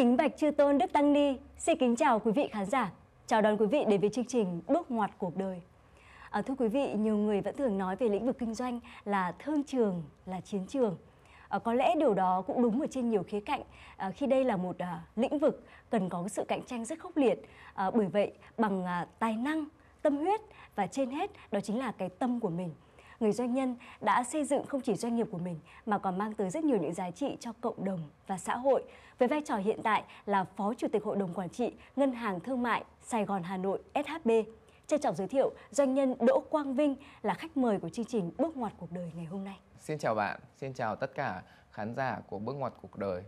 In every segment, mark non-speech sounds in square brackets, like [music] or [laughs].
Kính bạch chư tôn Đức Tăng Ni, xin kính chào quý vị khán giả. Chào đón quý vị đến với chương trình Bước ngoặt cuộc đời. À, thưa quý vị, nhiều người vẫn thường nói về lĩnh vực kinh doanh là thương trường, là chiến trường. À, có lẽ điều đó cũng đúng ở trên nhiều khía cạnh à, khi đây là một à, lĩnh vực cần có sự cạnh tranh rất khốc liệt. À, bởi vậy, bằng à, tài năng, tâm huyết và trên hết đó chính là cái tâm của mình người doanh nhân đã xây dựng không chỉ doanh nghiệp của mình mà còn mang tới rất nhiều những giá trị cho cộng đồng và xã hội với vai trò hiện tại là Phó Chủ tịch Hội đồng Quản trị Ngân hàng Thương mại Sài Gòn Hà Nội SHB. Trân trọng giới thiệu doanh nhân Đỗ Quang Vinh là khách mời của chương trình Bước ngoặt cuộc đời ngày hôm nay. Xin chào bạn, xin chào tất cả khán giả của Bước ngoặt cuộc đời.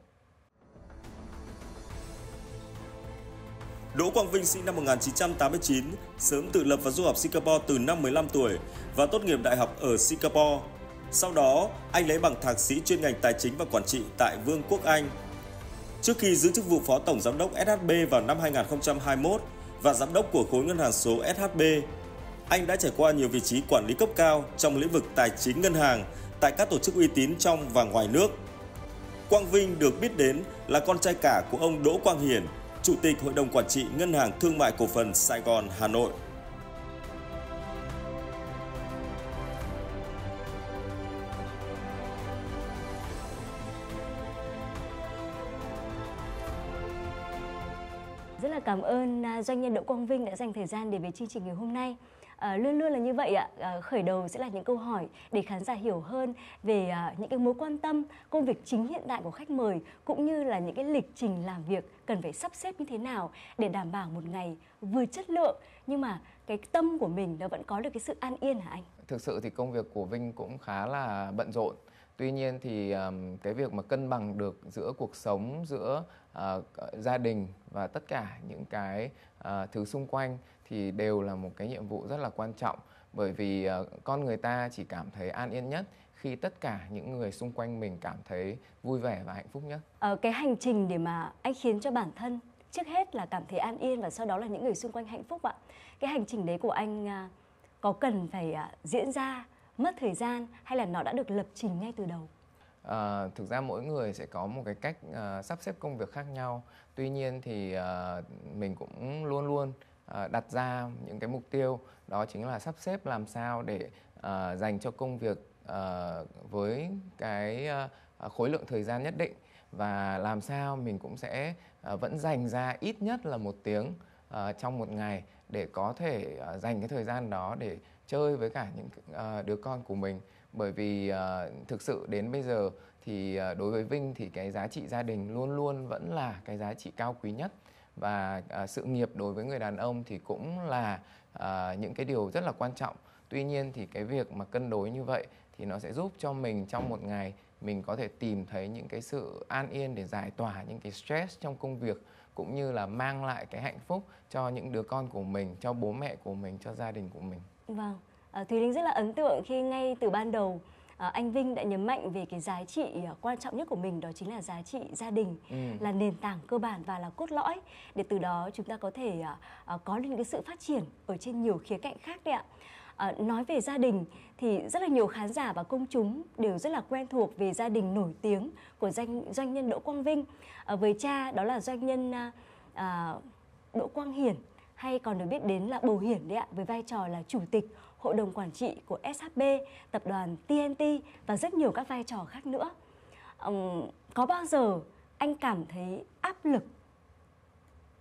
Đỗ Quang Vinh sinh năm 1989, sớm tự lập và du học Singapore từ năm 15 tuổi và tốt nghiệp đại học ở Singapore. Sau đó, anh lấy bằng thạc sĩ chuyên ngành tài chính và quản trị tại Vương quốc Anh trước khi giữ chức vụ Phó Tổng Giám đốc SHB vào năm 2021 và Giám đốc của khối ngân hàng số SHB. Anh đã trải qua nhiều vị trí quản lý cấp cao trong lĩnh vực tài chính ngân hàng tại các tổ chức uy tín trong và ngoài nước. Quang Vinh được biết đến là con trai cả của ông Đỗ Quang Hiển, Chủ tịch Hội đồng Quản trị Ngân hàng Thương mại Cổ phần Sài Gòn Hà Nội. cảm ơn à, doanh nhân Đỗ Quang Vinh đã dành thời gian để về chương trình ngày hôm nay. À, luôn luôn là như vậy ạ. À, khởi đầu sẽ là những câu hỏi để khán giả hiểu hơn về à, những cái mối quan tâm, công việc chính hiện tại của khách mời cũng như là những cái lịch trình làm việc cần phải sắp xếp như thế nào để đảm bảo một ngày vừa chất lượng nhưng mà cái tâm của mình nó vẫn có được cái sự an yên hả anh? Thực sự thì công việc của Vinh cũng khá là bận rộn. Tuy nhiên thì um, cái việc mà cân bằng được giữa cuộc sống, giữa Ờ, gia đình và tất cả những cái uh, thứ xung quanh thì đều là một cái nhiệm vụ rất là quan trọng bởi vì uh, con người ta chỉ cảm thấy an yên nhất khi tất cả những người xung quanh mình cảm thấy vui vẻ và hạnh phúc nhất. Ờ, cái hành trình để mà anh khiến cho bản thân trước hết là cảm thấy an yên và sau đó là những người xung quanh hạnh phúc ạ. Cái hành trình đấy của anh uh, có cần phải uh, diễn ra mất thời gian hay là nó đã được lập trình ngay từ đầu? à, thực ra mỗi người sẽ có một cái cách à, sắp xếp công việc khác nhau tuy nhiên thì à, mình cũng luôn luôn à, đặt ra những cái mục tiêu đó chính là sắp xếp làm sao để à, dành cho công việc à, với cái à, khối lượng thời gian nhất định và làm sao mình cũng sẽ à, vẫn dành ra ít nhất là một tiếng à, trong một ngày để có thể à, dành cái thời gian đó để chơi với cả những à, đứa con của mình bởi vì à, thực sự đến bây giờ thì à, đối với Vinh thì cái giá trị gia đình luôn luôn vẫn là cái giá trị cao quý nhất và à, sự nghiệp đối với người đàn ông thì cũng là à, những cái điều rất là quan trọng tuy nhiên thì cái việc mà cân đối như vậy thì nó sẽ giúp cho mình trong một ngày mình có thể tìm thấy những cái sự an yên để giải tỏa những cái stress trong công việc cũng như là mang lại cái hạnh phúc cho những đứa con của mình cho bố mẹ của mình cho gia đình của mình vâng Ờ, thùy linh rất là ấn tượng khi ngay từ ban đầu ờ, anh Vinh đã nhấn mạnh về cái giá trị ờ, quan trọng nhất của mình đó chính là giá trị gia đình ừ. là nền tảng cơ bản và là cốt lõi để từ đó chúng ta có thể có được cái sự phát triển ở trên nhiều khía cạnh khác đấy ạ. À, nói về gia đình thì rất là nhiều khán giả và công chúng đều rất là quen thuộc về gia đình nổi tiếng của doanh doanh nhân Đỗ Quang Vinh à, với cha đó là doanh nhân à, Đỗ Quang Hiển hay còn được biết đến là Bầu Hiển đấy ạ với vai trò là chủ tịch hội đồng quản trị của SHB, tập đoàn TNT và rất nhiều các vai trò khác nữa. Um, có bao giờ anh cảm thấy áp lực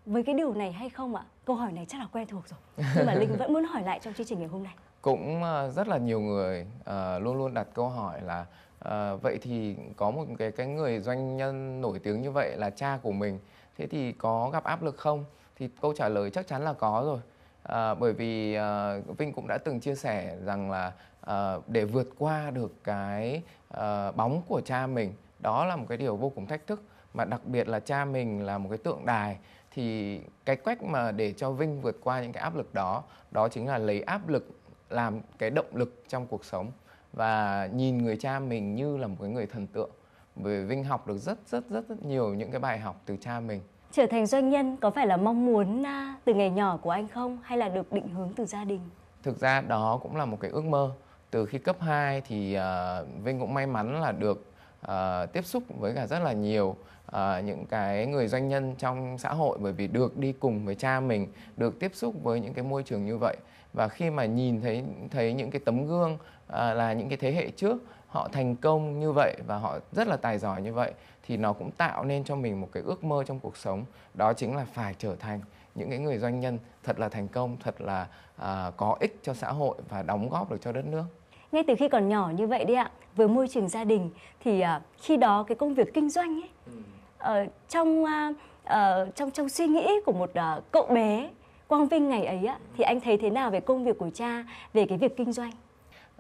với cái điều này hay không ạ? Câu hỏi này chắc là quen thuộc rồi, nhưng mà Linh [laughs] vẫn muốn hỏi lại trong chương trình ngày hôm nay. Cũng ờ, rất là nhiều người uh, luôn luôn đặt câu hỏi là uh, vậy thì có một cái cái người doanh nhân nổi tiếng như vậy là cha của mình, thế thì có gặp áp lực không? Thì câu trả lời chắc chắn là có rồi à, bởi vì à, Vinh cũng đã từng chia sẻ rằng là à, để vượt qua được cái à, bóng của cha mình đó là một cái điều vô cùng thách thức mà đặc biệt là cha mình là một cái tượng đài thì cái cách mà để cho Vinh vượt qua những cái áp lực đó đó chính là lấy áp lực làm cái động lực trong cuộc sống và nhìn người cha mình như là một cái người thần tượng bởi Vinh học được rất rất rất rất nhiều những cái bài học từ cha mình trở thành doanh nhân có phải là mong muốn à, từ ngày nhỏ của anh không hay là được định hướng từ gia đình thực ra đó cũng là một cái ước mơ từ khi cấp 2 thì ờ, vinh cũng may mắn là được ờ, tiếp xúc với cả rất là nhiều ờ, những cái người doanh nhân trong xã hội bởi vì được đi cùng với cha mình được tiếp xúc với những cái môi trường như vậy và khi mà nhìn thấy thấy những cái tấm gương ờ, là những cái thế hệ trước họ thành công như vậy và họ rất là tài giỏi như vậy thì nó cũng tạo nên cho mình một cái ước mơ trong cuộc sống đó chính là phải trở thành những cái người doanh nhân thật là thành công thật là à, có ích cho xã hội và đóng góp được cho đất nước ngay từ khi còn nhỏ như vậy đi ạ với môi trường gia đình thì à, khi đó cái công việc kinh doanh ấy ừ. à, trong à, à, trong trong suy nghĩ của một à, cậu bé Quang Vinh ngày ấy á, thì anh thấy thế nào về công việc của cha về cái việc kinh doanh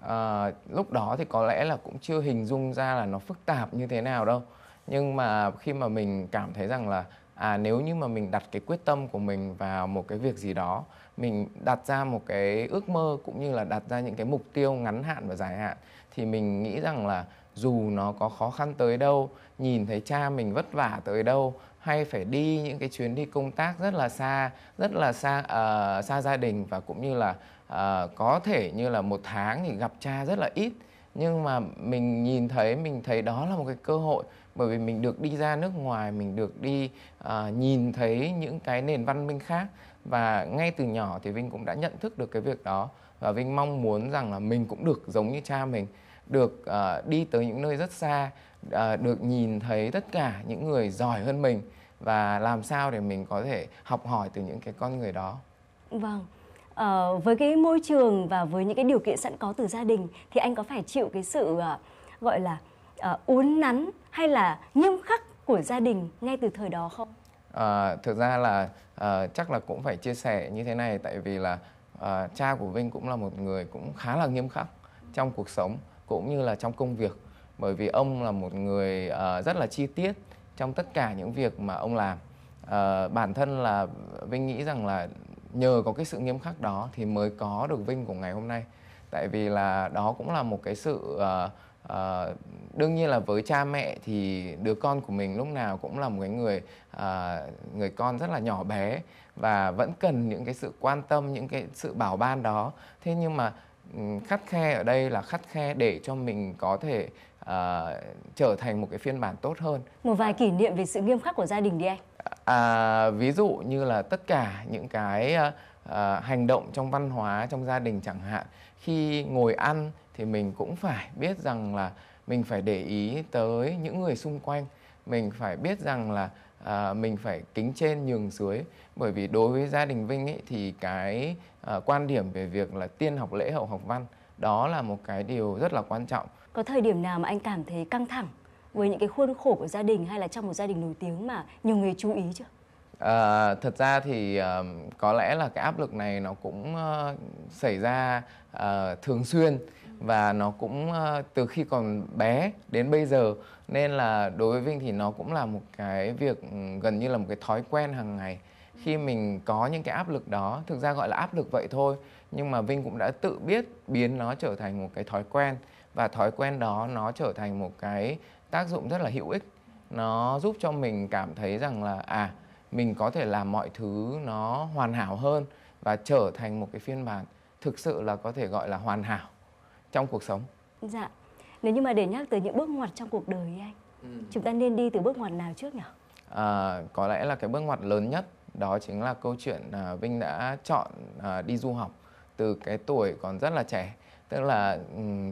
à, lúc đó thì có lẽ là cũng chưa hình dung ra là nó phức tạp như thế nào đâu nhưng mà khi mà mình cảm thấy rằng là à nếu như mà mình đặt cái quyết tâm của mình vào một cái việc gì đó mình đặt ra một cái ước mơ cũng như là đặt ra những cái mục tiêu ngắn hạn và dài hạn thì mình nghĩ rằng là dù nó có khó khăn tới đâu nhìn thấy cha mình vất vả tới đâu hay phải đi những cái chuyến đi công tác rất là xa rất là xa uh, xa gia đình và cũng như là à, có thể như là một tháng thì gặp cha rất là ít nhưng mà mình nhìn thấy mình thấy đó là một cái cơ hội bởi vì mình được đi ra nước ngoài mình được đi à, nhìn thấy những cái nền văn minh khác và ngay từ nhỏ thì vinh cũng đã nhận thức được cái việc đó và vinh mong muốn rằng là mình cũng được giống như cha mình được uh, đi tới những nơi rất xa uh, được nhìn thấy tất cả những người giỏi hơn mình và làm sao để mình có thể học hỏi từ những cái con người đó vâng Ờ, với cái môi trường và với những cái điều kiện sẵn có từ gia đình thì anh có phải chịu cái sự à, gọi là à, uốn nắn hay là nghiêm khắc của gia đình ngay từ thời đó không? À, thực ra là à, chắc là cũng phải chia sẻ như thế này tại vì là à, cha của Vinh cũng là một người cũng khá là nghiêm khắc trong cuộc sống cũng như là trong công việc bởi vì ông là một người à, rất là chi tiết trong tất cả những việc mà ông làm à, bản thân là Vinh nghĩ rằng là nhờ có cái sự nghiêm khắc đó thì mới có được vinh của ngày hôm nay tại vì là đó cũng là một cái sự uh, uh, đương nhiên là với cha mẹ thì đứa con của mình lúc nào cũng là một cái người uh, người con rất là nhỏ bé và vẫn cần những cái sự quan tâm những cái sự bảo ban đó thế nhưng mà ừ, khắt khe ở đây là khắt khe để cho mình có thể uh, trở thành một cái phiên bản tốt hơn một vài kỷ niệm về sự nghiêm khắc của gia đình đi anh à, ví dụ như là tất cả những cái à, hành động trong văn hóa trong gia đình chẳng hạn khi ngồi ăn thì mình cũng phải biết rằng là mình phải để ý tới những người xung quanh mình phải biết rằng là à, mình phải kính trên nhường dưới bởi vì đối với gia đình vinh ấy, thì cái à, quan điểm về việc là tiên học lễ hậu học văn đó là một cái điều rất là quan trọng có thời điểm nào mà anh cảm thấy căng thẳng với những cái khuôn khổ của gia đình hay là trong một gia đình nổi tiếng mà nhiều người chú ý chưa? À, thật ra thì à, có lẽ là cái áp lực này nó cũng à, xảy ra à, thường xuyên và nó cũng à, từ khi còn bé đến bây giờ nên là đối với Vinh thì nó cũng là một cái việc ừ, gần như là một cái thói quen hàng ngày khi mình có những cái áp lực đó thực ra gọi là áp lực vậy thôi nhưng mà Vinh cũng đã tự biết biến nó trở thành một cái thói quen và thói quen đó nó trở thành một cái tác dụng rất là hữu ích nó giúp cho mình cảm thấy rằng là à mình có thể làm mọi thứ nó hoàn hảo hơn và trở thành một cái phiên bản thực sự là có thể gọi là hoàn hảo trong cuộc sống dạ nếu như mà để nhắc từ những bước ngoặt trong cuộc đời anh ừ. chúng ta nên đi từ bước ngoặt nào trước nhỉ à, có lẽ là cái bước ngoặt lớn nhất đó chính là câu chuyện à, Vinh đã chọn à, đi du học từ cái tuổi còn rất là trẻ tức là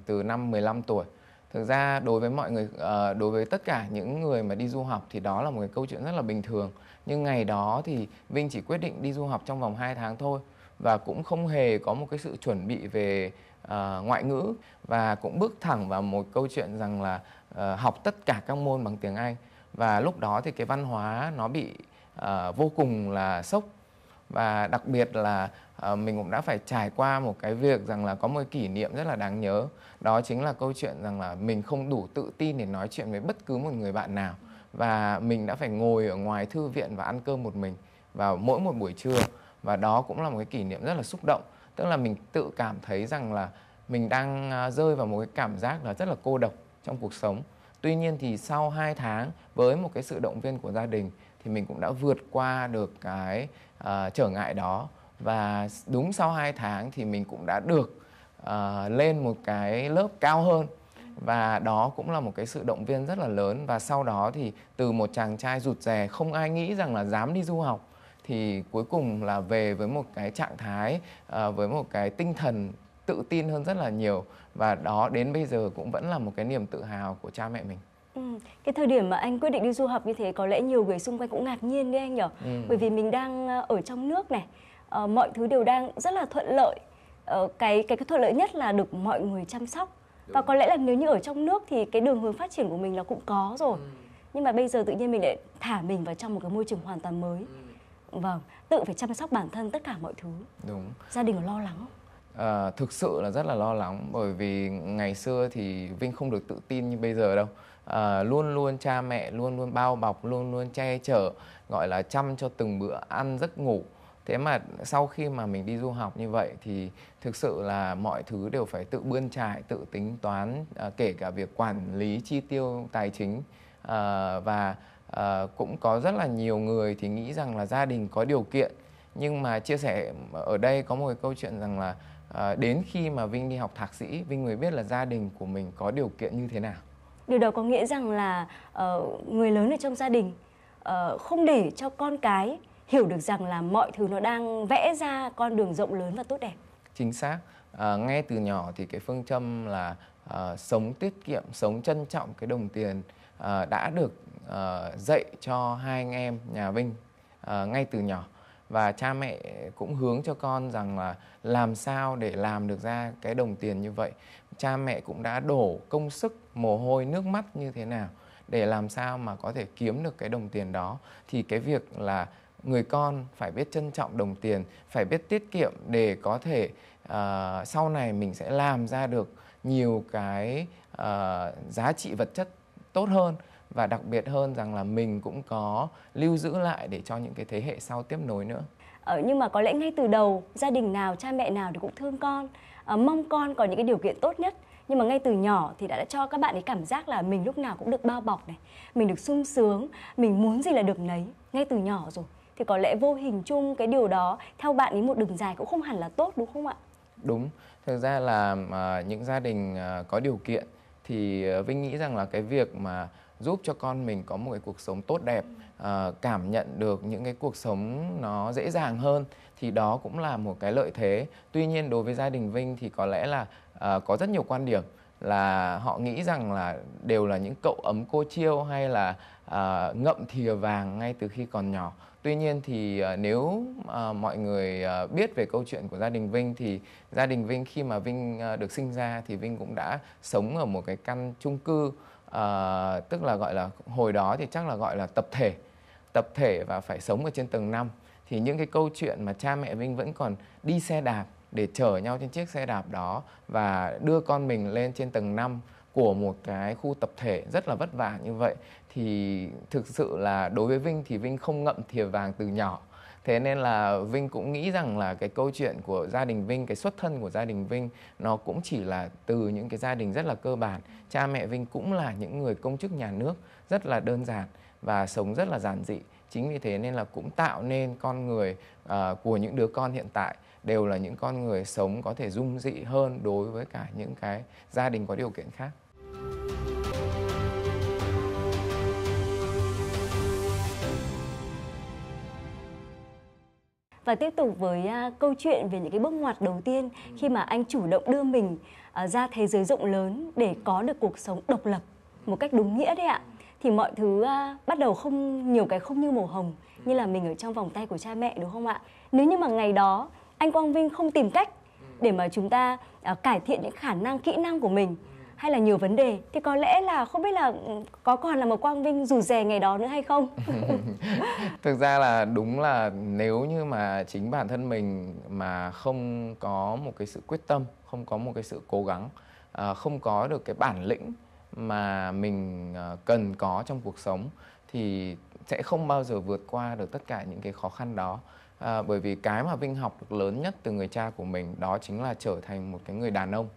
từ năm 15 tuổi thực ra đối với mọi người ờ, đối với tất cả những người mà đi du học thì đó là một cái câu chuyện rất là bình thường nhưng ngày đó thì vinh chỉ quyết định đi du học trong vòng 2 tháng thôi và cũng không hề có một cái sự chuẩn bị về uh, ngoại ngữ và cũng bước thẳng vào một câu chuyện rằng là uh, học tất cả các môn bằng tiếng anh và lúc đó thì cái văn hóa nó bị uh, vô cùng là sốc và đặc biệt là à, mình cũng đã phải trải qua một cái việc rằng là có một kỷ niệm rất là đáng nhớ đó chính là câu chuyện rằng là mình không đủ tự tin để nói chuyện với bất cứ một người bạn nào và mình đã phải ngồi ở ngoài thư viện và ăn cơm một mình vào mỗi một buổi trưa và đó cũng là một cái kỷ niệm rất là xúc động tức là mình tự cảm thấy rằng là mình đang à, rơi vào một cái cảm giác là rất là cô độc trong cuộc sống tuy nhiên thì sau 2 tháng với một cái sự động viên của gia đình thì mình cũng đã vượt qua được cái uh, trở ngại đó và đúng sau 2 tháng thì mình cũng đã được uh, lên một cái lớp cao hơn và đó cũng là một cái sự động viên rất là lớn và sau đó thì từ một chàng trai rụt rè không ai nghĩ rằng là dám đi du học thì cuối cùng là về với một cái trạng thái uh, với một cái tinh thần tự tin hơn rất là nhiều và đó đến bây giờ cũng vẫn là một cái niềm tự hào của cha mẹ mình Ừ, cái thời điểm mà anh quyết định đi du học như thế có lẽ nhiều người xung quanh cũng ngạc nhiên đấy anh nhở Ừm. Bởi vì mình đang, ờ, ở trong nước này, ờ, mọi thứ đều đang rất là thuận lợi, ờ, cái cái cái thuận lợi nhất là được mọi người chăm sóc. Và có lẽ là nếu như ở trong nước thì cái đường hướng phát triển của mình là cũng có rồi. Ừm. Nhưng mà bây giờ tự nhiên mình lại thả mình vào trong một cái môi trường hoàn toàn mới. Ừm. Vâng, tự phải chăm sóc bản thân tất cả mọi thứ. Đúng. Gia đình có lo lắng không? Ờ, thực sự là rất là lo lắng bởi vì ngày xưa thì Vinh không được tự tin như bây giờ đâu. Ờ, luôn luôn cha mẹ luôn luôn bao bọc luôn luôn che chở gọi là chăm cho từng bữa ăn giấc ngủ thế mà sau khi mà mình đi du học như vậy thì thực sự là mọi thứ đều phải tự bươn trải tự tính toán à, kể cả việc quản lý chi tiêu tài chính à, và à, cũng có rất là nhiều người thì nghĩ rằng là gia đình có điều kiện nhưng mà chia sẻ ở đây có một cái câu chuyện rằng là à, đến khi mà Vinh đi học thạc sĩ Vinh mới biết là gia đình của mình có điều kiện như thế nào điều đó có nghĩa rằng là uh, người lớn ở trong gia đình uh, không để cho con cái hiểu được rằng là mọi thứ nó đang vẽ ra con đường rộng lớn và tốt đẹp chính xác à, ờ, ngay từ nhỏ thì cái phương châm là à, sống tiết kiệm sống trân trọng cái đồng tiền à, đã được à, dạy cho hai anh em nhà vinh à, ngay từ nhỏ và cha mẹ cũng hướng cho con rằng là làm sao để làm được ra cái đồng tiền như vậy cha mẹ cũng đã đổ công sức mồ hôi nước mắt như thế nào để làm sao mà có thể kiếm được cái đồng tiền đó thì cái việc là người con phải biết trân trọng đồng tiền phải biết tiết kiệm để có thể uh, sau này mình sẽ làm ra được nhiều cái uh, giá trị vật chất tốt hơn và đặc biệt hơn rằng là mình cũng có lưu giữ lại để cho những cái thế hệ sau tiếp nối nữa ờ, nhưng mà có lẽ ngay từ đầu gia đình nào cha mẹ nào thì cũng thương con ờ, mong con có những cái điều kiện tốt nhất nhưng mà ngay từ nhỏ thì đã, đã cho các bạn ấy cảm giác là mình lúc nào cũng được bao bọc này mình được sung sướng mình muốn gì là được nấy ngay từ nhỏ rồi thì có lẽ vô hình chung cái điều đó theo bạn ấy một đường dài cũng không hẳn là tốt đúng không ạ đúng thực ra là uh, những gia đình uh, có điều kiện thì uh, vinh nghĩ rằng là cái việc mà giúp cho con mình có một cái cuộc sống tốt đẹp à, cảm nhận được những cái cuộc sống nó dễ dàng hơn thì đó cũng là một cái lợi thế tuy nhiên đối với gia đình vinh thì có lẽ là à, có rất nhiều quan điểm là họ nghĩ rằng là đều là những cậu ấm cô chiêu hay là à, ngậm thìa vàng ngay từ khi còn nhỏ tuy nhiên thì à, nếu à, mọi người à, biết về câu chuyện của gia đình vinh thì gia đình vinh khi mà vinh à, được sinh ra thì vinh cũng đã sống ở một cái căn chung cư à, tức là gọi là hồi đó thì chắc là gọi là tập thể tập thể và phải sống ở trên tầng 5 thì những cái câu chuyện mà cha mẹ Vinh vẫn còn đi xe đạp để chở nhau trên chiếc xe đạp đó và đưa con mình lên trên tầng 5 của một cái khu tập thể rất là vất vả như vậy thì thực sự là đối với Vinh thì Vinh không ngậm thìa vàng từ nhỏ thế nên là vinh cũng nghĩ rằng là cái câu chuyện của gia đình vinh cái xuất thân của gia đình vinh nó cũng chỉ là từ những cái gia đình rất là cơ bản cha mẹ vinh cũng là những người công chức nhà nước rất là đơn giản và sống rất là giản dị chính vì thế nên là cũng tạo nên con người uh, của những đứa con hiện tại đều là những con người sống có thể dung dị hơn đối với cả những cái gia đình có điều kiện khác và tiếp tục với à, câu chuyện về những cái bước ngoặt đầu tiên khi mà anh chủ động đưa mình à, ra thế giới rộng lớn để có được cuộc sống độc lập một cách đúng nghĩa đấy ạ thì mọi thứ à, bắt đầu không nhiều cái không như màu hồng như là mình ở trong vòng tay của cha mẹ đúng không ạ nếu như mà ngày đó anh quang vinh không tìm cách để mà chúng ta cải thiện những khả năng kỹ năng của mình hay là nhiều vấn đề thì có lẽ là không biết là ừ, có còn là một quang vinh dù rè ngày đó nữa hay không [laughs] thực ra là đúng là nếu như mà chính bản thân mình mà không có một cái sự quyết tâm không có một cái sự cố gắng à, không có được cái bản lĩnh mà mình à, cần có trong cuộc sống thì sẽ không bao giờ vượt qua được tất cả những cái khó khăn đó à, bởi vì cái mà vinh học được lớn nhất từ người cha của mình đó chính là trở thành một cái người đàn ông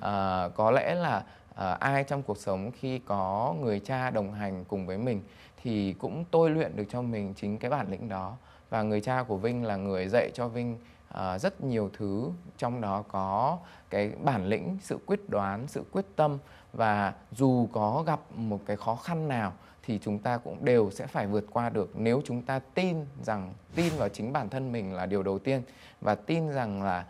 à, có lẽ là à, ai trong cuộc sống khi có người cha đồng hành cùng với mình thì cũng tôi luyện được cho mình chính cái bản lĩnh đó và người cha của Vinh là người dạy cho Vinh à, rất nhiều thứ trong đó có cái bản lĩnh sự quyết đoán sự quyết tâm và dù có gặp một cái khó khăn nào thì chúng ta cũng đều sẽ phải vượt qua được nếu chúng ta tin rằng tin vào chính bản thân mình là điều đầu tiên và tin rằng là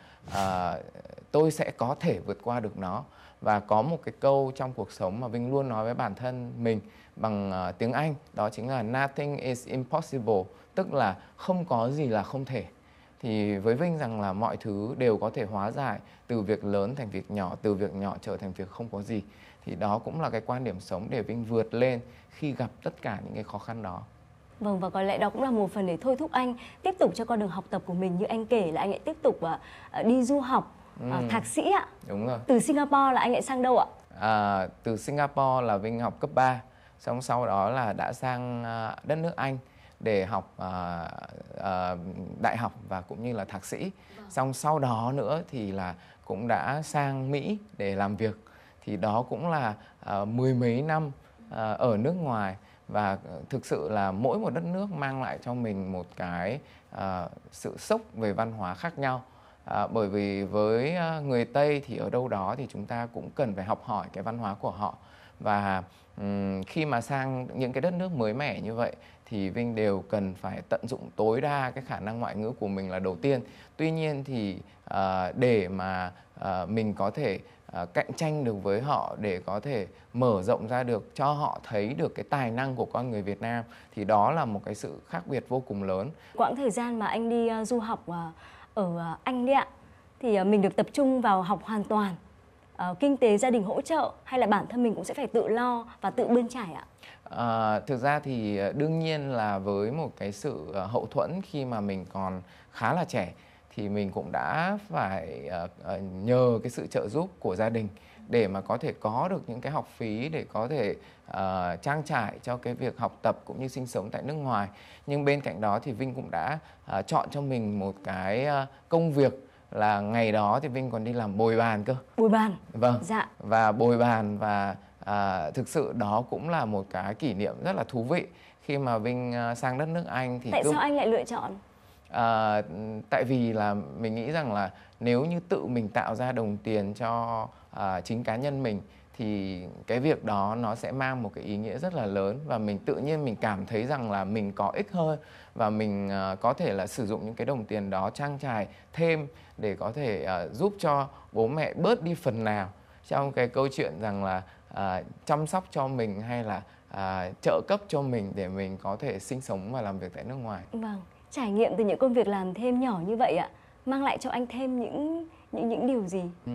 uh, tôi sẽ có thể vượt qua được nó và có một cái câu trong cuộc sống mà Vinh luôn nói với bản thân mình bằng uh, tiếng Anh đó chính là nothing is impossible tức là không có gì là không thể thì với Vinh rằng là mọi thứ đều có thể hóa giải từ việc lớn thành việc nhỏ từ việc nhỏ trở thành việc không có gì thì đó cũng là cái quan điểm sống để Vinh vượt lên khi gặp tất cả những cái khó khăn đó Vâng và có lẽ đó cũng là một phần để thôi thúc anh tiếp tục cho con đường học tập của mình như anh kể là anh lại tiếp tục uh, đi du học à, thạc sĩ ạ đúng rồi từ singapore là anh lại sang đâu ạ à, từ singapore là vinh học cấp 3 xong sau đó là đã sang à, đất nước anh để học à, à, đại học và cũng như là thạc sĩ vâng. xong sau đó nữa thì là cũng đã sang mỹ để làm việc thì đó cũng là à, mười mấy năm à, ở nước ngoài và thực sự là mỗi một đất nước mang lại cho mình một cái uh, sự sốc về văn hóa khác nhau à, bởi vì với à, người tây thì ở đâu đó thì chúng ta cũng cần phải học hỏi cái văn hóa của họ và um, khi mà sang những cái đất nước mới mẻ như vậy thì Vinh đều cần phải tận dụng tối đa cái khả năng ngoại ngữ của mình là đầu tiên. Tuy nhiên thì uh, để mà uh, mình có thể uh, cạnh tranh được với họ để có thể mở rộng ra được cho họ thấy được cái tài năng của con người Việt Nam thì đó là một cái sự khác biệt vô cùng lớn. Quãng thời gian mà anh đi uh, du học uh ở à, Anh đấy ạ thì à, mình được tập trung vào học hoàn toàn uh, kinh tế gia đình hỗ trợ hay là bản thân mình cũng sẽ phải tự lo và tự bươn trải ạ? À, thực ra thì à, đương nhiên là với một cái sự hậu thuẫn khi mà mình còn khá là trẻ thì mình cũng đã phải nhờ cái sự trợ giúp của gia đình để mà có thể có được những cái học phí để có thể uh, trang trải cho cái việc học tập cũng như sinh sống tại nước ngoài nhưng bên cạnh đó thì Vinh cũng đã uh, chọn cho mình một cái uh, công việc là ngày đó thì Vinh còn đi làm bồi bàn cơ bồi bàn vâng dạ và bồi bàn và à, thực sự đó cũng là một cái kỷ niệm rất là thú vị khi mà Vinh sang đất nước Anh thì tại tôi... sao anh lại lựa chọn à, tại vì là mình nghĩ rằng là nếu như tự mình tạo ra đồng tiền cho à, chính cá nhân mình thì cái việc đó nó sẽ mang một cái ý nghĩa rất là lớn và mình tự nhiên mình cảm thấy rằng là mình có ích hơn và mình uh, có thể là sử dụng những cái đồng tiền đó trang trải thêm để có thể uh, giúp cho bố mẹ bớt đi phần nào trong cái câu chuyện rằng là uh, chăm sóc cho mình hay là uh, trợ cấp cho mình để mình có thể sinh sống và làm việc tại nước ngoài. Vâng, trải nghiệm từ những công việc làm thêm nhỏ như vậy ạ, mang lại cho anh thêm những những những điều gì? Ừ.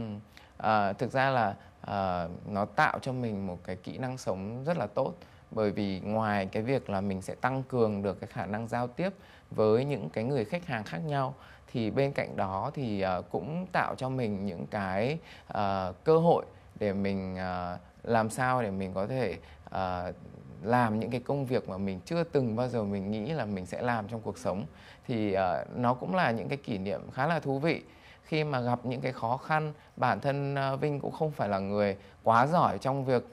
À, thực ra là à, nó tạo cho mình một cái kỹ năng sống rất là tốt bởi vì ngoài cái việc là mình sẽ tăng cường được cái khả năng giao tiếp với những cái người khách hàng khác nhau thì bên cạnh đó thì ờ, cũng tạo cho mình những cái uh, cơ hội để mình uh, làm sao để mình có thể uh, làm những cái công việc mà mình chưa từng bao giờ mình nghĩ là mình sẽ làm trong cuộc sống thì uh, nó cũng là những cái kỷ niệm khá là thú vị khi mà gặp những cái khó khăn bản thân ờ, vinh cũng không phải là người quá giỏi trong việc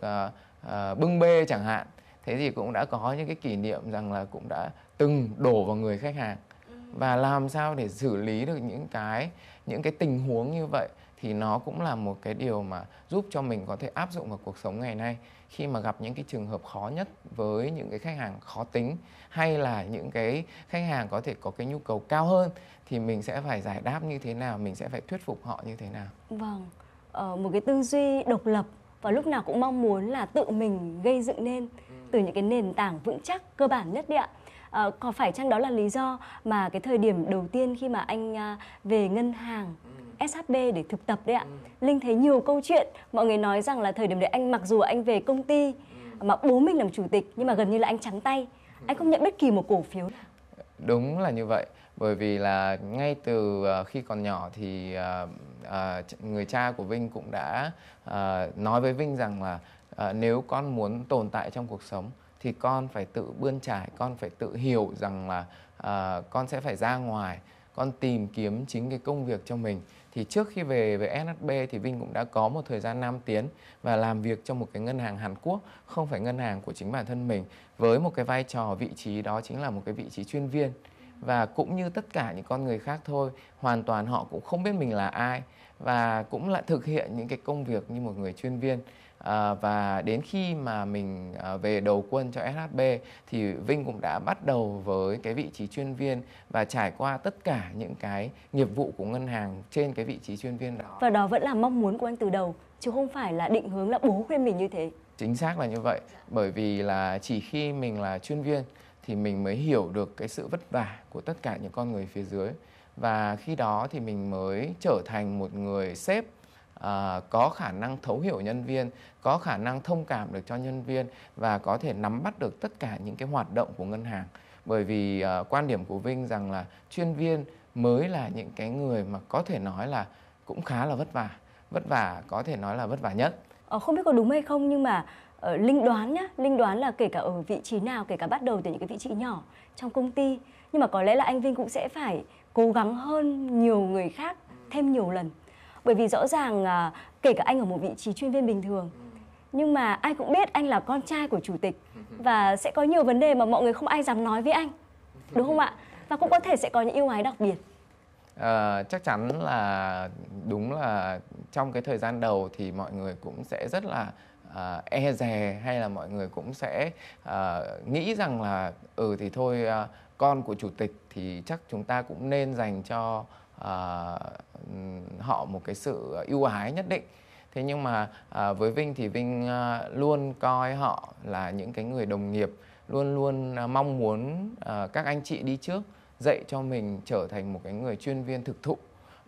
uh, bưng bê chẳng hạn thế thì cũng đã có những cái kỷ niệm rằng là cũng đã từng đổ vào người khách hàng ừ. và làm sao để xử lý được những cái những cái tình huống như vậy thì nó cũng là một cái điều mà giúp cho mình có thể áp dụng vào cuộc sống ngày nay khi mà gặp những cái trường hợp khó nhất với những cái khách hàng khó tính hay là những cái khách hàng có thể có cái nhu cầu cao hơn thì mình sẽ phải giải đáp như thế nào mình sẽ phải thuyết phục họ như thế nào vâng ờ, một cái tư duy độc lập và lúc nào cũng mong muốn là tự mình gây dựng nên ừ. từ những cái nền tảng vững chắc cơ bản nhất đấy ạ à, có phải chăng đó là lý do mà cái thời điểm đầu tiên khi mà anh à, về ngân hàng ừ. SHB để thực tập đấy ạ ừ. Linh thấy nhiều câu chuyện mọi người nói rằng là thời điểm đấy anh mặc dù anh về công ty ừ. mà bố mình làm chủ tịch nhưng mà gần như là anh trắng tay ừ. anh không nhận bất kỳ một cổ phiếu nào đúng là như vậy bởi vì là ngay từ ờ, khi còn nhỏ thì ờ, ờ, người cha của Vinh cũng đã nói với Vinh rằng là nếu con muốn tồn tại trong cuộc sống thì con phải tự bươn trải con phải tự hiểu rằng là con sẽ phải ra ngoài con tìm kiếm chính cái công việc cho mình thì trước khi về với SHB thì Vinh cũng đã có một thời gian nam tiến và làm việc trong một cái ngân hàng Hàn Quốc không phải ngân hàng của chính bản thân mình với một cái vai trò vị trí đó chính là một cái vị trí chuyên viên và cũng như tất cả những con người khác thôi hoàn toàn họ cũng không biết mình là ai và cũng lại thực hiện những cái công việc như một người chuyên viên à, và đến khi mà mình à, về đầu quân cho SHB thì Vinh cũng đã bắt đầu với cái vị trí chuyên viên và trải qua tất cả những cái nghiệp vụ của ngân hàng trên cái vị trí chuyên viên đó và đó vẫn là mong muốn của anh từ đầu chứ không phải là định hướng là bố khuyên mình như thế chính xác là như vậy bởi vì là chỉ khi mình là chuyên viên thì mình mới hiểu được cái sự vất vả của tất cả những con người phía dưới và khi đó thì mình mới trở thành một người sếp à, có khả năng thấu hiểu nhân viên có khả năng thông cảm được cho nhân viên và có thể nắm bắt được tất cả những cái hoạt động của ngân hàng bởi vì à, quan điểm của vinh rằng là chuyên viên mới là những cái người mà có thể nói là cũng khá là vất vả vất vả có thể nói là vất vả nhất ờ, không biết có đúng hay không nhưng mà Ờ, linh đoán nhá linh đoán là kể cả ở vị trí nào kể cả bắt đầu từ những cái vị trí nhỏ trong công ty nhưng mà có lẽ là anh vinh cũng sẽ phải cố gắng hơn nhiều người khác thêm nhiều lần bởi vì rõ ràng à, kể cả anh ở một vị trí chuyên viên bình thường nhưng mà ai cũng biết anh là con trai của chủ tịch và sẽ có nhiều vấn đề mà mọi người không ai dám nói với anh đúng không ạ và cũng có thể sẽ có những yêu ái đặc biệt à, chắc chắn là đúng là trong cái thời gian đầu thì mọi người cũng sẽ rất là uh, e dè hay là mọi người cũng sẽ uh, nghĩ rằng là ừ thì thôi uh, con của chủ tịch thì chắc chúng ta cũng nên dành cho uh, họ một cái sự ưu ái nhất định thế nhưng mà à, với vinh thì vinh à, luôn coi họ là những cái người đồng nghiệp luôn luôn à, mong muốn à, các anh chị đi trước dạy cho mình trở thành một cái người chuyên viên thực thụ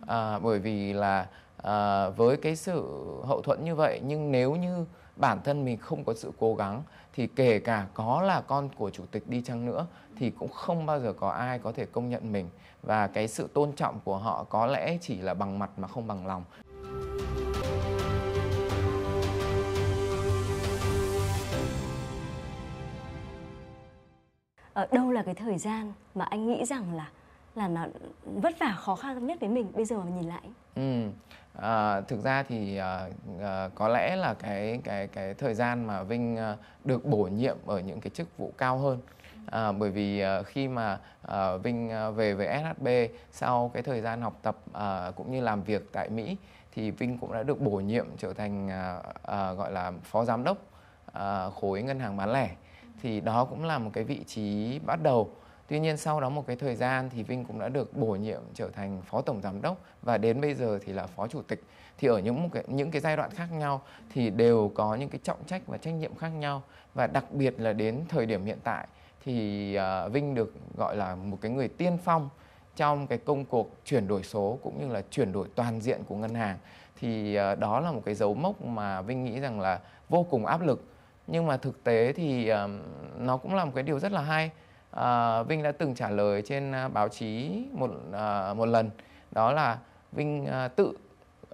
à, bởi vì là à, với cái sự hậu thuẫn như vậy nhưng nếu như bản thân mình không có sự cố gắng thì kể cả có là con của chủ tịch đi chăng nữa thì cũng không bao giờ có ai có thể công nhận mình và cái sự tôn trọng của họ có lẽ chỉ là bằng mặt mà không bằng lòng ở ờ, đâu là cái thời gian mà anh nghĩ rằng là là nó vất vả khó khăn nhất với mình bây giờ mà nhìn lại ừ à, thực ra thì à, à, có lẽ là cái cái cái thời gian mà vinh à, được bổ nhiệm ở những cái chức vụ cao hơn à, bởi vì à, khi mà à, vinh à, về với shb sau cái thời gian học tập à, cũng như làm việc tại mỹ thì vinh cũng đã được bổ nhiệm trở thành à, à, gọi là phó giám đốc à, khối ngân hàng bán lẻ thì đó cũng là một cái vị trí bắt đầu Tuy nhiên sau đó một cái thời gian thì Vinh cũng đã được bổ nhiệm trở thành phó tổng giám đốc và đến bây giờ thì là phó chủ tịch. Thì ở những một cái, những cái giai đoạn khác nhau thì đều có những cái trọng trách và trách nhiệm khác nhau và đặc biệt là đến thời điểm hiện tại thì uh, Vinh được gọi là một cái người tiên phong trong cái công cuộc chuyển đổi số cũng như là chuyển đổi toàn diện của ngân hàng thì uh, đó là một cái dấu mốc mà Vinh nghĩ rằng là vô cùng áp lực nhưng mà thực tế thì uh, nó cũng là một cái điều rất là hay à, Vinh đã từng trả lời trên ờ, báo chí một à, một lần đó là Vinh à, tự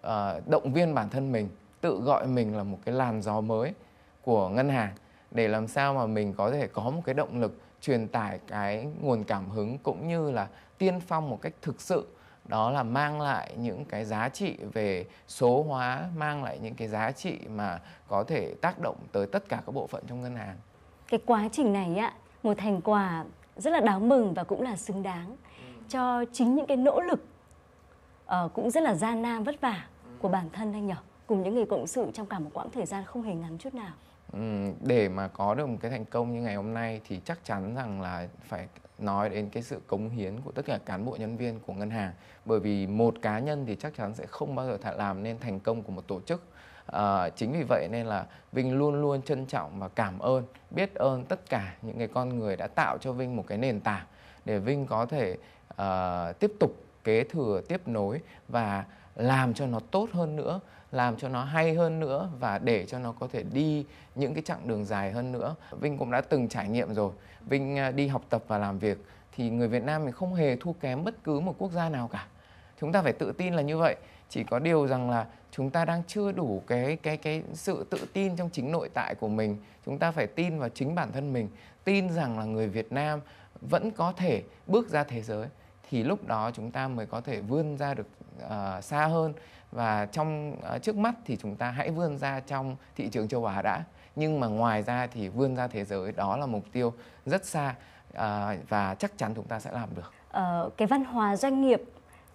à, động viên bản thân mình tự gọi mình là một cái làn gió mới của ngân hàng để làm sao mà mình có thể có một cái động lực truyền tải cái nguồn cảm hứng cũng như là tiên phong một cách thực sự đó là mang lại những cái giá trị về số hóa mang lại những cái giá trị mà có thể tác động tới tất cả các bộ phận trong ngân hàng cái quá trình này ạ một thành quả rất là đáng mừng và cũng là xứng đáng ừ. cho chính những cái nỗ lực uh, cũng rất là gian nan vất vả của bản thân anh nhở cùng những người cộng sự trong cả một quãng thời gian không hề ngắn chút nào ừ, để mà có được một cái thành công như ngày hôm nay thì chắc chắn rằng là phải nói đến cái sự cống hiến của tất cả cán bộ nhân viên của ngân hàng bởi vì một cá nhân thì chắc chắn sẽ không bao giờ làm nên thành công của một tổ chức à, chính vì vậy nên là vinh luôn luôn trân trọng và cảm ơn biết ơn tất cả những cái con người đã tạo cho vinh một cái nền tảng để vinh có thể uh, tiếp tục kế thừa tiếp nối và làm cho nó tốt hơn nữa làm cho nó hay hơn nữa và để cho nó có thể đi những cái chặng đường dài hơn nữa vinh cũng đã từng trải nghiệm rồi vinh à, đi học tập và làm việc thì người việt nam mình không hề thua kém bất cứ một quốc gia nào cả chúng ta phải tự tin là như vậy chỉ có điều rằng là chúng ta đang chưa đủ cái cái cái sự tự tin trong chính nội tại của mình chúng ta phải tin vào chính bản thân mình tin rằng là người việt nam vẫn có thể bước ra thế giới thì lúc đó chúng ta mới có thể vươn ra được uh, xa hơn và trong ờ, trước mắt thì chúng ta hãy vươn ra trong thị trường châu Á đã nhưng mà ngoài ra thì vươn ra thế giới đó là mục tiêu rất xa ờ, và chắc chắn chúng ta sẽ làm được ờ, cái văn hóa doanh nghiệp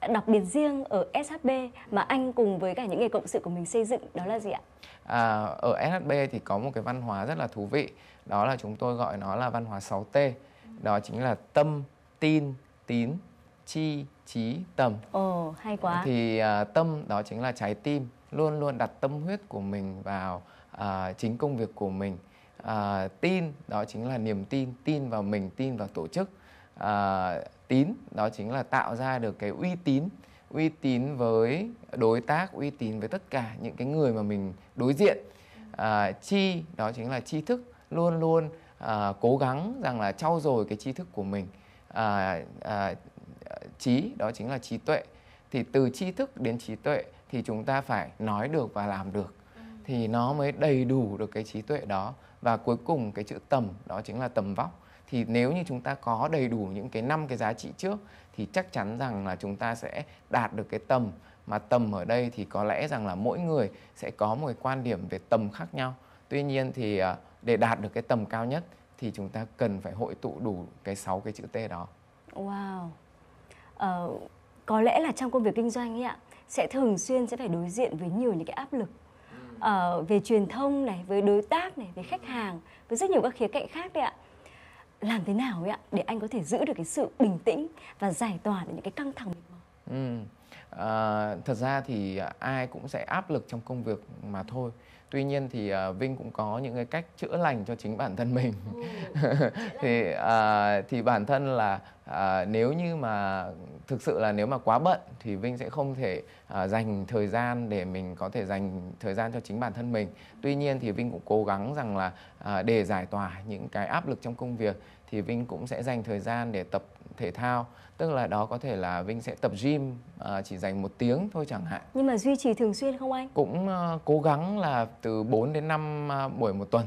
đặc biệt riêng ở SHB mà anh cùng với cả những người cộng sự của mình xây dựng đó là gì ạ? À, ở SHB thì có một cái văn hóa rất là thú vị đó là chúng tôi gọi nó là văn hóa 6T đó chính là tâm, tin, tín chi trí tầm ồ hay quá thì à, tâm đó chính là trái tim luôn luôn đặt tâm huyết của mình vào à, chính công việc của mình à, tin đó chính là niềm tin tin vào mình tin vào tổ chức à, tín đó chính là tạo ra được cái uy tín uy tín với đối tác uy tín với tất cả những cái người mà mình đối diện à, chi đó chính là tri thức luôn luôn à, cố gắng rằng là trau dồi cái tri thức của mình à, à, trí đó chính là trí tuệ thì từ tri thức đến trí tuệ thì chúng ta phải nói được và làm được ừ. thì nó mới đầy đủ được cái trí tuệ đó và cuối cùng cái chữ tầm đó chính là tầm vóc thì nếu như chúng ta có đầy đủ những cái năm cái giá trị trước thì chắc chắn rằng là chúng ta sẽ đạt được cái tầm mà tầm ở đây thì có lẽ rằng là mỗi người sẽ có một cái quan điểm về tầm khác nhau tuy nhiên thì à, để đạt được cái tầm cao nhất thì chúng ta cần phải hội tụ đủ cái sáu cái chữ t đó wow Ờ, có lẽ là trong công việc kinh doanh ấy ạ sẽ thường xuyên sẽ phải đối diện với nhiều những cái áp lực ừ. ờ, về truyền thông này với đối tác này với khách hàng với rất nhiều các khía cạnh khác đấy ạ làm thế nào ấy ạ để anh có thể giữ được cái sự bình tĩnh và giải tỏa được những cái căng thẳng mệt mỏi ừ à, thật ra thì ai cũng sẽ áp lực trong công việc mà thôi tuy nhiên thì uh, vinh cũng có những cái cách chữa lành cho chính bản thân mình ừ. [laughs] thì uh, thì bản thân là uh, nếu như mà thực sự là nếu mà quá bận thì vinh sẽ không thể uh, dành thời gian để mình có thể dành thời gian cho chính bản thân mình tuy nhiên thì vinh cũng cố gắng rằng là uh, để giải tỏa những cái áp lực trong công việc thì Vinh cũng sẽ dành thời gian để tập thể thao tức là đó có thể là Vinh sẽ tập gym à, chỉ dành một tiếng thôi chẳng hạn nhưng mà duy trì thường xuyên không anh cũng à, cố gắng là từ 4 đến 5 à, buổi một tuần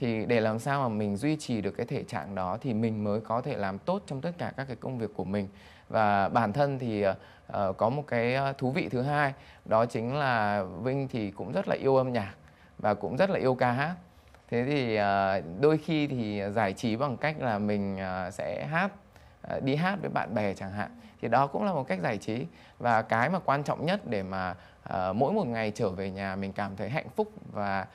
thì để làm sao mà mình duy trì được cái thể trạng đó thì mình mới có thể làm tốt trong tất cả các cái công việc của mình và bản thân thì uh, có một cái à, thú vị thứ hai đó chính là Vinh thì cũng rất là yêu âm nhạc và cũng rất là yêu ca hát thế thì à, đôi khi thì giải trí bằng cách là mình à, sẽ hát à, đi hát với bạn bè chẳng hạn thì đó cũng là một cách giải trí và cái mà quan trọng nhất để mà mỗi một ngày trở về nhà mình cảm thấy hạnh phúc và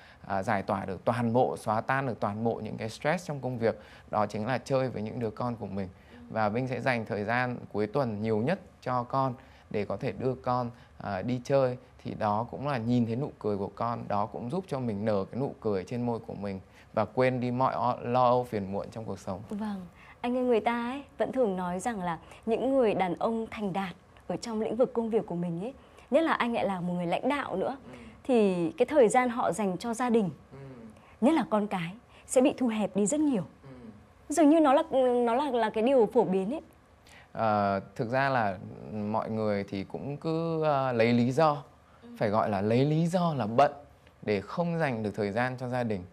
giải tỏa được toàn bộ xóa tan được toàn bộ những cái stress trong công việc đó chính là chơi với những đứa con của mình và Vinh sẽ dành thời gian cuối tuần nhiều nhất cho con để có thể đưa con À, đi chơi thì đó cũng là nhìn thấy nụ cười của con đó cũng giúp cho mình nở cái nụ cười trên môi của mình và quên đi mọi lo âu phiền muộn trong cuộc sống vâng anh em người ta ấy vẫn thường nói rằng là những người đàn ông thành đạt ở trong lĩnh vực công việc của mình ấy nhất là anh lại là một người lãnh đạo nữa ừ. thì cái thời gian họ dành cho gia đình ừ. nhất là con cái sẽ bị thu hẹp đi rất nhiều ừ. dường như nó là nó là là cái điều phổ biến ấy à, thực ra là mọi người thì cũng cứ à, lấy lý do ừ. phải gọi là lấy lý do là bận để không dành được thời gian cho gia đình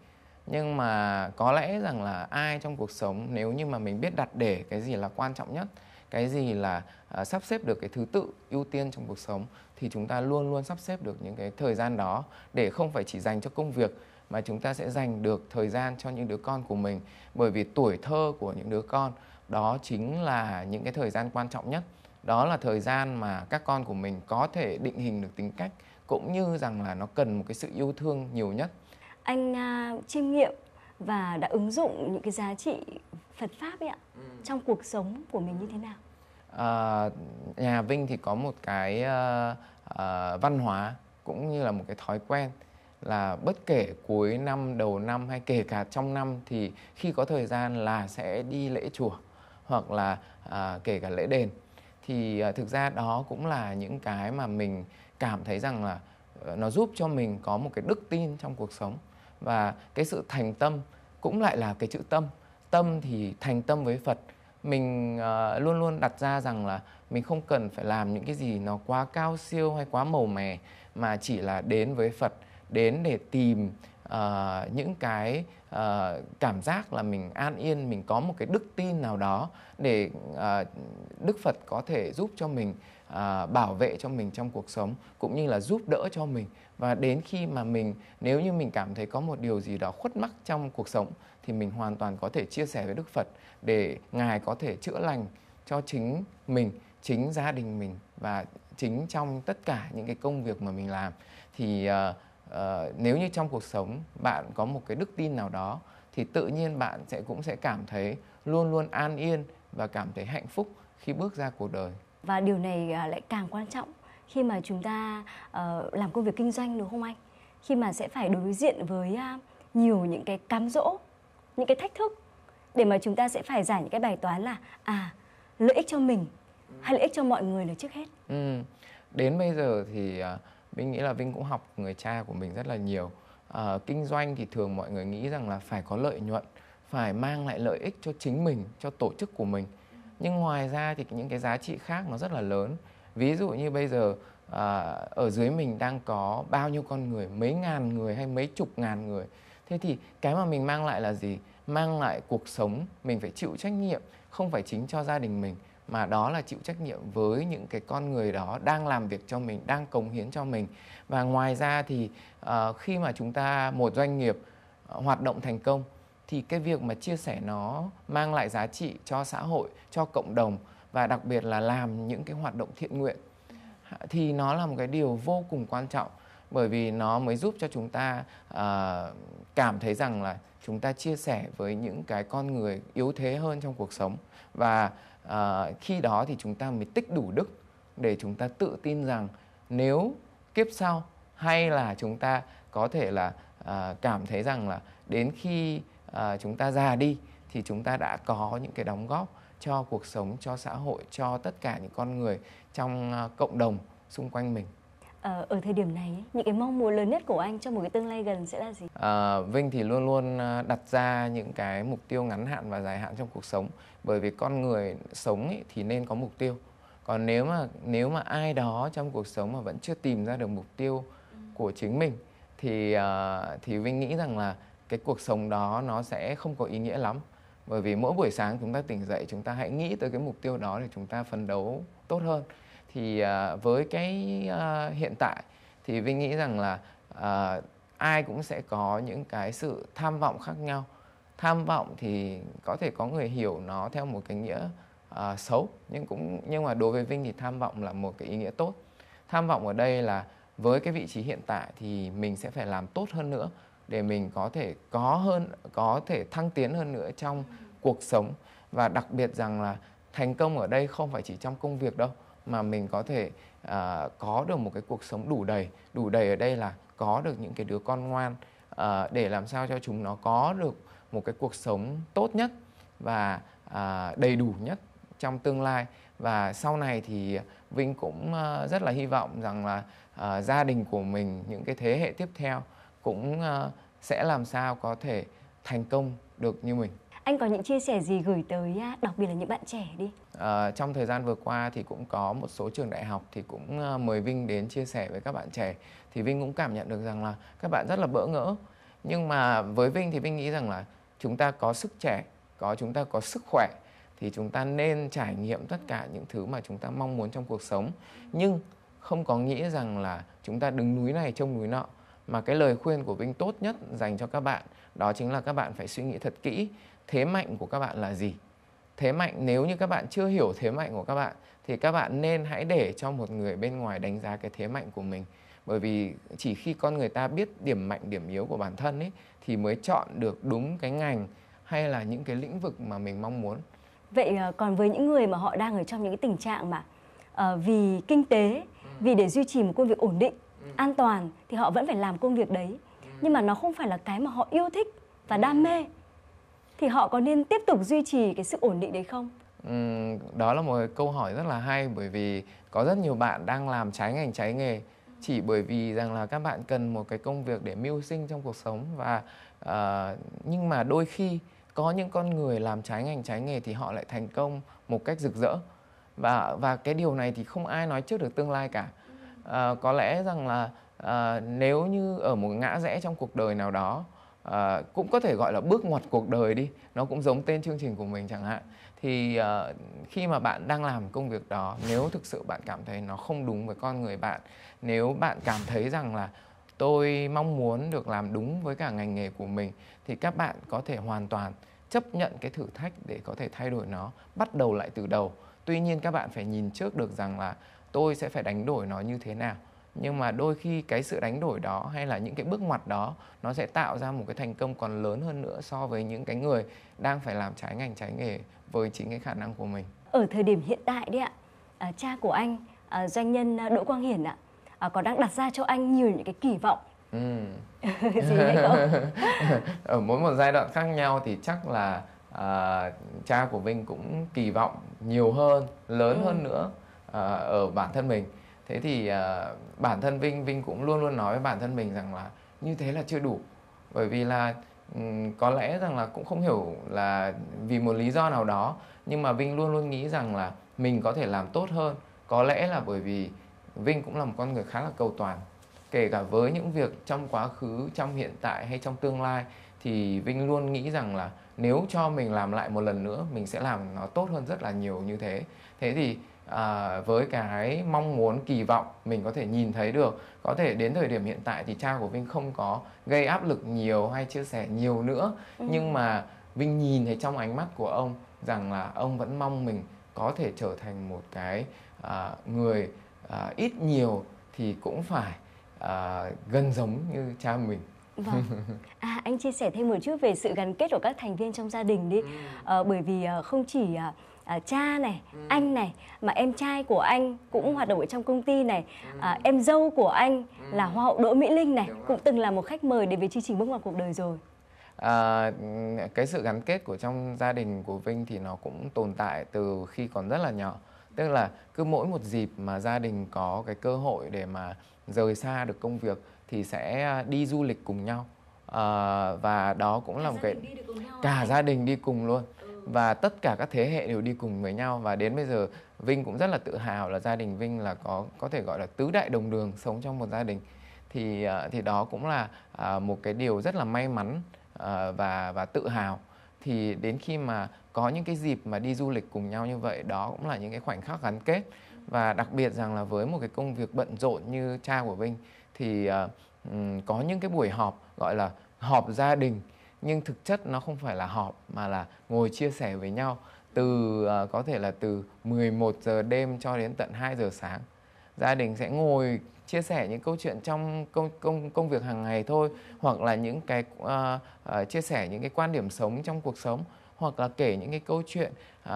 nhưng mà có lẽ rằng là ai trong cuộc sống nếu như mà mình biết đặt để cái gì là quan trọng nhất cái gì là à, sắp xếp được cái thứ tự ưu tiên trong cuộc sống thì chúng ta luôn luôn sắp xếp được những cái thời gian đó để không phải chỉ dành cho công việc mà chúng ta sẽ dành được thời gian cho những đứa con của mình bởi vì tuổi thơ của những đứa con đó chính là những cái thời gian quan trọng nhất đó là thời gian mà các con của mình có thể định hình được tính cách cũng như rằng là nó cần một cái sự yêu thương nhiều nhất anh uh, chiêm nghiệm và đã ứng dụng những cái giá trị Phật pháp ấy ạ ừ. trong cuộc sống của mình như thế nào à, nhà Vinh thì có một cái uh, uh, văn hóa cũng như là một cái thói quen là bất kể cuối năm đầu năm hay kể cả trong năm thì khi có thời gian là sẽ đi lễ chùa hoặc là à, kể cả lễ đền thì à, thực ra đó cũng là những cái mà mình cảm thấy rằng là ờ, nó giúp cho mình có một cái đức tin trong cuộc sống và cái sự thành tâm cũng lại là cái chữ tâm tâm thì thành tâm với phật mình uh, luôn luôn đặt ra rằng là mình không cần phải làm những cái gì nó quá cao siêu hay quá màu mè mà chỉ là đến với phật đến để tìm uh, những cái uh, cảm giác là mình an yên mình có một cái đức tin nào đó để uh, đức phật có thể giúp cho mình uh, bảo vệ cho mình trong cuộc sống cũng như là giúp đỡ cho mình và đến khi mà mình nếu như mình cảm thấy có một điều gì đó khuất mắc trong cuộc sống thì mình hoàn toàn có thể chia sẻ với đức phật để ngài có thể chữa lành cho chính mình chính gia đình mình và chính trong tất cả những cái công việc mà mình làm thì uh, Ờ, nếu như trong cuộc sống bạn có một cái đức tin nào đó thì tự nhiên bạn sẽ cũng sẽ cảm thấy luôn luôn an yên và cảm thấy hạnh phúc khi bước ra cuộc đời và điều này à, lại càng quan trọng khi mà chúng ta uh, làm công việc kinh doanh đúng không anh khi mà sẽ phải đối diện với uh, nhiều những cái cám dỗ những cái thách thức để mà chúng ta sẽ phải giải những cái bài toán là à lợi ích cho mình hay lợi ích cho mọi người là trước hết ừ. đến bây giờ thì uh, Vinh nghĩ là Vinh cũng học người cha của mình rất là nhiều à, kinh doanh thì thường mọi người nghĩ rằng là phải có lợi nhuận phải mang lại lợi ích cho chính mình cho tổ chức của mình nhưng ngoài ra thì những cái giá trị khác nó rất là lớn ví dụ như bây giờ à, ở dưới mình đang có bao nhiêu con người mấy ngàn người hay mấy chục ngàn người thế thì cái mà mình mang lại là gì mang lại cuộc sống mình phải chịu trách nhiệm không phải chính cho gia đình mình mà đó là chịu trách nhiệm với những cái con người đó đang làm việc cho mình đang cống hiến cho mình và ngoài ra thì uh, khi mà chúng ta một doanh nghiệp uh, hoạt động thành công thì cái việc mà chia sẻ nó mang lại giá trị cho xã hội cho cộng đồng và đặc biệt là làm những cái hoạt động thiện nguyện thì nó là một cái điều vô cùng quan trọng bởi vì nó mới giúp cho chúng ta uh, cảm thấy rằng là chúng ta chia sẻ với những cái con người yếu thế hơn trong cuộc sống và à, khi đó thì chúng ta mới tích đủ đức để chúng ta tự tin rằng nếu kiếp sau hay là chúng ta có thể là à, cảm thấy rằng là đến khi à, chúng ta già đi thì chúng ta đã có những cái đóng góp cho cuộc sống cho xã hội cho tất cả những con người trong à, cộng đồng xung quanh mình Ờ, ở thời điểm này những cái mong muốn lớn nhất của anh cho một cái tương lai gần sẽ là gì? À, Vinh thì luôn luôn ờ, đặt ra những cái mục tiêu ngắn hạn và dài hạn trong cuộc sống bởi vì con người sống ấy, thì nên có mục tiêu còn nếu mà nếu mà ai đó trong cuộc sống mà vẫn chưa tìm ra được mục tiêu của chính mình thì uh, thì Vinh nghĩ rằng là cái cuộc sống đó nó sẽ không có ý nghĩa lắm bởi vì mỗi buổi sáng chúng ta tỉnh dậy chúng ta hãy nghĩ tới cái mục tiêu đó để chúng ta phấn đấu tốt hơn thì à, với cái à, hiện tại thì Vinh nghĩ rằng là à, ai cũng sẽ có những cái sự tham vọng khác nhau tham vọng thì có thể có người hiểu nó theo một cái nghĩa xấu nhưng cũng nhưng mà đối với Vinh thì tham vọng là một cái ý nghĩa tốt tham vọng ở đây là với cái vị trí hiện tại thì mình sẽ phải làm tốt hơn nữa để mình có thể có hơn có thể thăng tiến hơn nữa trong cuộc sống và đặc biệt rằng là thành công ở đây không phải chỉ trong công việc đâu mà mình có thể à, có được một cái cuộc sống đủ đầy đủ đầy ở đây là có được những cái đứa con ngoan à, để làm sao cho chúng nó có được một cái cuộc sống tốt nhất và à, đầy đủ nhất trong tương lai và sau này thì Vinh cũng à, rất là hy vọng rằng là à, gia đình của mình những cái thế hệ tiếp theo cũng à, sẽ làm sao có thể thành công được như mình anh có những chia sẻ gì gửi tới đặc biệt là những bạn trẻ đi à, trong thời gian vừa qua thì cũng có một số trường đại học thì cũng ờ, mời Vinh đến chia sẻ với các bạn trẻ thì Vinh cũng cảm nhận được rằng là các bạn rất là bỡ ngỡ nhưng mà với Vinh thì Vinh nghĩ rằng là chúng ta có sức trẻ có chúng ta có sức khỏe thì chúng ta nên trải nghiệm tất cả những thứ mà chúng ta mong muốn trong cuộc sống nhưng không có nghĩa rằng là chúng ta đứng núi này trông núi nọ mà cái lời khuyên của Vinh tốt nhất dành cho các bạn đó chính là các bạn phải suy nghĩ thật kỹ thế mạnh của các bạn là gì thế mạnh nếu như các bạn chưa hiểu thế mạnh của các bạn thì các bạn nên hãy để cho một người bên ngoài đánh giá cái thế mạnh của mình bởi vì chỉ khi con người ta biết điểm mạnh điểm yếu của bản thân ấy thì mới chọn được đúng cái ngành hay là những cái lĩnh vực mà mình mong muốn vậy ờ, còn với những người mà họ đang ở trong những cái tình trạng mà uh, vì kinh tế ừ. vì để duy trì một công việc ổn định ừ. an toàn thì họ vẫn phải làm công việc đấy ừ. nhưng mà nó không phải là cái mà họ yêu thích và đam mê thì họ có nên tiếp tục duy trì cái sự ổn định đấy không? đó là một câu hỏi rất là hay bởi vì có rất nhiều bạn đang làm trái ngành trái nghề chỉ bởi vì rằng là các bạn cần một cái công việc để mưu sinh trong cuộc sống và uh, nhưng mà đôi khi có những con người làm trái ngành trái nghề thì họ lại thành công một cách rực rỡ và và cái điều này thì không ai nói trước được tương lai cả uh, có lẽ rằng là uh, nếu như ở một ngã rẽ trong cuộc đời nào đó à, cũng có thể gọi là bước ngoặt cuộc đời đi nó cũng giống tên chương trình của mình chẳng hạn thì à, khi mà bạn đang làm công việc đó nếu thực sự bạn cảm thấy nó không đúng với con người bạn nếu bạn cảm thấy rằng là tôi mong muốn được làm đúng với cả ngành nghề của mình thì các bạn có thể hoàn toàn chấp nhận cái thử thách để có thể thay đổi nó bắt đầu lại từ đầu tuy nhiên các bạn phải nhìn trước được rằng là tôi sẽ phải đánh đổi nó như thế nào nhưng mà đôi khi cái sự đánh đổi đó hay là những cái bước ngoặt đó nó sẽ tạo ra một cái thành công còn lớn hơn nữa so với những cái người đang phải làm trái ngành trái nghề với chính cái khả năng của mình ở thời điểm hiện tại đấy ạ à, cha của anh à, doanh nhân à, Đỗ Quang Hiển ạ à, có đang đặt ra cho anh nhiều những cái kỳ vọng ừ. [laughs] [laughs] ở mỗi một giai đoạn khác nhau thì chắc là à, cha của Vinh cũng kỳ vọng nhiều hơn lớn ừ. hơn nữa à, ở bản thân mình thế thì uh, bản thân vinh vinh cũng luôn luôn nói với bản thân mình rằng là như thế là chưa đủ bởi vì là um, có lẽ rằng là cũng không hiểu là vì một lý do nào đó nhưng mà vinh luôn luôn nghĩ rằng là mình có thể làm tốt hơn có lẽ là bởi vì vinh cũng là một con người khá là cầu toàn kể cả với những việc trong quá khứ trong hiện tại hay trong tương lai thì vinh luôn nghĩ rằng là nếu cho mình làm lại một lần nữa mình sẽ làm nó tốt hơn rất là nhiều như thế thế thì à, với cái mong muốn kỳ vọng mình có thể nhìn thấy được có thể đến thời điểm hiện tại thì cha của vinh không có gây áp lực nhiều hay chia sẻ nhiều nữa ừ. nhưng mà vinh nhìn thấy trong ánh mắt của ông rằng là ông vẫn mong mình có thể trở thành một cái à, người à, ít nhiều thì cũng phải à, gần giống như cha mình Vâng. [laughs] À, anh chia sẻ thêm một chút về sự gắn kết của các thành viên trong gia đình đi. À, bởi vì à, không chỉ à, à, cha này ừ. anh này mà em trai của anh cũng ừ. hoạt động ở trong công ty này ừ. à, em dâu của anh ừ. là hoa hậu đỗ mỹ linh này cũng từng là một khách mời đến với chương trình bước ngoặt cuộc đời rồi à, cái sự gắn kết của trong gia đình của vinh thì nó cũng tồn tại từ khi còn rất là nhỏ tức là cứ mỗi một dịp mà gia đình có cái cơ hội để mà rời xa được công việc thì sẽ à, đi du lịch cùng nhau à, và đó cũng là một cái cả gia đình đi cùng luôn và tất cả các thế hệ đều đi cùng với nhau và đến bây giờ Vinh cũng rất là tự hào là gia đình Vinh là có có thể gọi là tứ đại đồng đường sống trong một gia đình thì à, thì đó cũng là à, một cái điều rất là may mắn à, và và tự hào thì đến khi mà có những cái dịp mà đi du lịch cùng nhau như vậy đó cũng là những cái khoảnh khắc gắn kết và đặc biệt rằng là với một cái công việc bận rộn như cha của Vinh thì có những cái buổi họp gọi là họp gia đình nhưng thực chất nó không phải là họp mà là ngồi chia sẻ với nhau từ uh, có thể là từ 11 giờ đêm cho đến tận 2 giờ sáng gia đình sẽ ngồi chia sẻ những câu chuyện trong công công công việc hàng ngày thôi hoặc là những cái uh, uh, chia sẻ những cái quan điểm sống trong cuộc sống hoặc là kể những cái câu chuyện uh,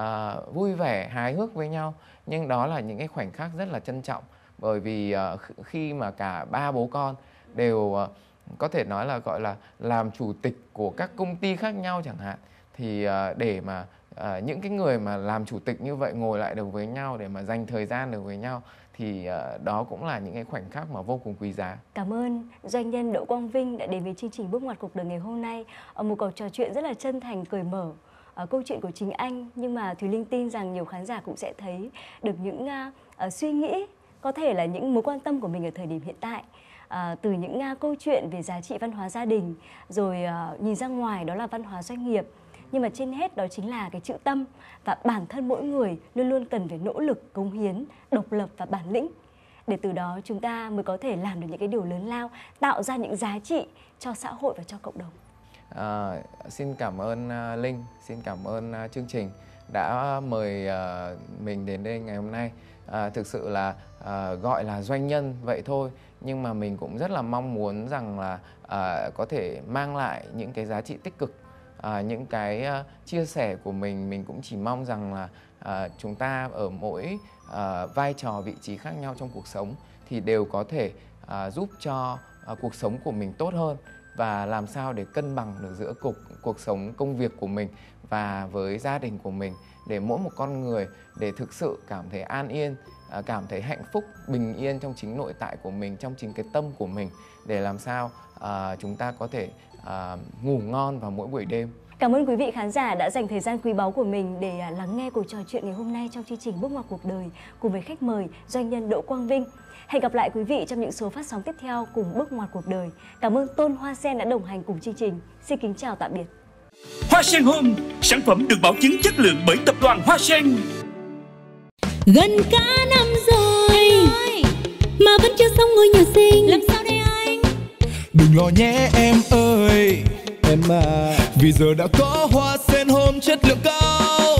vui vẻ hài hước với nhau nhưng đó là những cái khoảnh khắc rất là trân trọng bởi vì uh, khi mà cả ba bố con đều uh, có thể nói là gọi là làm chủ tịch của các công ty khác nhau chẳng hạn thì à, để mà à, những cái người mà làm chủ tịch như vậy ngồi lại được với nhau để mà dành thời gian được với nhau thì à, đó cũng là những cái khoảnh khắc mà vô cùng quý giá. Cảm ơn doanh nhân Đỗ Quang Vinh đã đến với chương trình bước ngoặt cuộc đời ngày hôm nay ở một cuộc trò chuyện rất là chân thành cởi mở uh, câu chuyện của chính anh nhưng mà Thùy Linh tin rằng nhiều khán giả cũng sẽ thấy được những uh, suy nghĩ có thể là những mối quan tâm của mình ở thời điểm hiện tại À, từ những à, câu chuyện về giá trị văn hóa gia đình rồi à, nhìn ra ngoài đó là văn hóa doanh nghiệp nhưng mà trên hết đó chính là cái chữ tâm và bản thân mỗi người luôn luôn cần phải nỗ lực cống hiến độc lập và bản lĩnh để từ đó chúng ta mới có thể làm được những cái điều lớn lao tạo ra những giá trị cho xã hội và cho cộng đồng à, xin cảm ơn uh, linh xin cảm ơn uh, chương trình đã mời uh, mình đến đây ngày hôm nay à, thực sự là à, gọi là doanh nhân vậy thôi nhưng mà mình cũng rất là mong muốn rằng là à, có thể mang lại những cái giá trị tích cực à, những cái uh, chia sẻ của mình mình cũng chỉ mong rằng là à, chúng ta ở mỗi à, vai trò vị trí khác nhau trong cuộc sống thì đều có thể à, giúp cho à, cuộc sống của mình tốt hơn và làm sao để cân bằng được giữa cuộc cuộc sống công việc của mình và với gia đình của mình để mỗi một con người để thực sự cảm thấy an yên À, cảm thấy hạnh phúc bình yên trong chính nội tại của mình trong chính cái tâm của mình để làm sao à, chúng ta có thể à, ngủ ngon vào mỗi buổi đêm Cảm ơn quý vị khán giả đã dành thời gian quý báu của mình để à, lắng nghe cuộc trò chuyện ngày hôm nay trong chương trình Bước ngoặt cuộc đời cùng với khách mời doanh nhân Đỗ Quang Vinh. Hẹn gặp lại quý vị trong những số phát sóng tiếp theo cùng Bước ngoặt cuộc đời. Cảm ơn Tôn Hoa Sen đã đồng hành cùng chương trình. Xin kính chào tạm biệt. Hoa Sen Home, sản phẩm được bảo chứng chất lượng bởi tập đoàn Hoa Sen gần cả năm rồi mà vẫn chưa xong ngôi nhà xinh làm sao đây anh đừng lo nhé em ơi em à vì giờ đã có hoa sen hôm chất lượng cao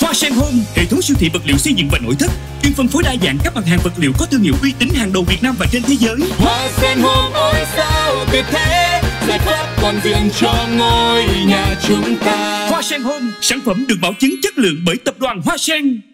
hoa sen hôm hệ thống siêu thị vật liệu xây dựng và nội thất chuyên phân phối đa dạng các mặt hàng vật liệu có thương hiệu uy tín hàng đầu việt nam và trên thế giới hoa sen hôm ôi sao tuyệt thế giải pháp còn riêng cho ngôi nhà chúng ta hoa sen hôm sản phẩm được bảo chứng chất lượng bởi tập đoàn hoa sen